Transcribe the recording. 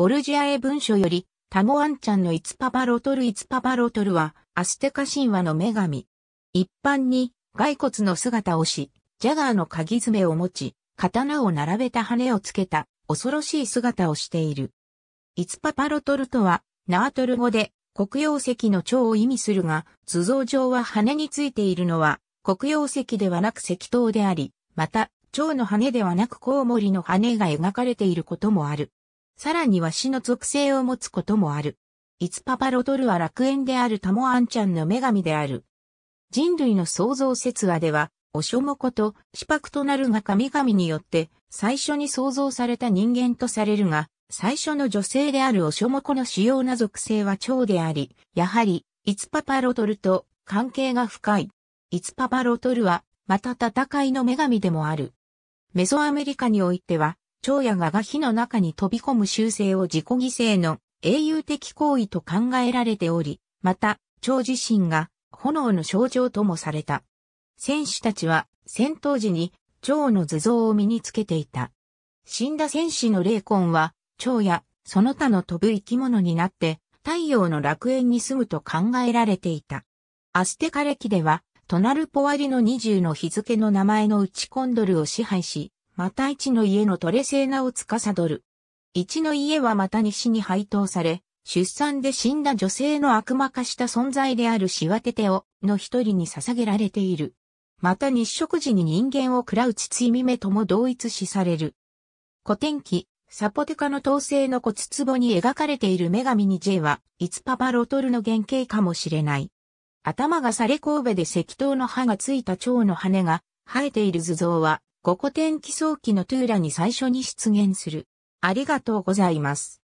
ボルジアへ文書より、タモアンチャンのイツパパロトルイツパパロトルは、アステカ神話の女神。一般に、骸骨の姿をし、ジャガーの鍵爪を持ち、刀を並べた羽をつけた、恐ろしい姿をしている。イツパパロトルとは、ナートル語で、黒曜石の蝶を意味するが、図像上は羽についているのは、黒曜石ではなく石刀であり、また、蝶の羽ではなくコウモリの羽が描かれていることもある。さらには死の属性を持つこともある。イツパパロトルは楽園であるタモアンちゃんの女神である。人類の創造説話では、おしょもこと、四クとなるが神々によって、最初に創造された人間とされるが、最初の女性であるおしょもこの主要な属性は蝶であり、やはり、イツパパロトルと関係が深い。イツパパロトルは、また戦いの女神でもある。メソアメリカにおいては、長やがが火の中に飛び込む習性を自己犠牲の英雄的行為と考えられており、また、長自身が炎の象徴ともされた。選手たちは戦闘時に長の図像を身につけていた。死んだ戦士の霊魂は、蝶やその他の飛ぶ生き物になって、太陽の楽園に住むと考えられていた。アステカ歴では、トナルポワリの二重の日付の名前のうちコンドルを支配し、また一の家のトレセーナを司る。一の家はまた西に配当され、出産で死んだ女性の悪魔化した存在であるシワテテオの一人に捧げられている。また日食時に人間を喰らう筒意目とも同一視される。古典記、サポテカの統制の骨壺に描かれている女神に J は、いつパパロトルの原型かもしれない。頭がされ神戸で石灯の歯がついた蝶の羽が生えている図像は、こ古典気早期のトゥーラに最初に出現する。ありがとうございます。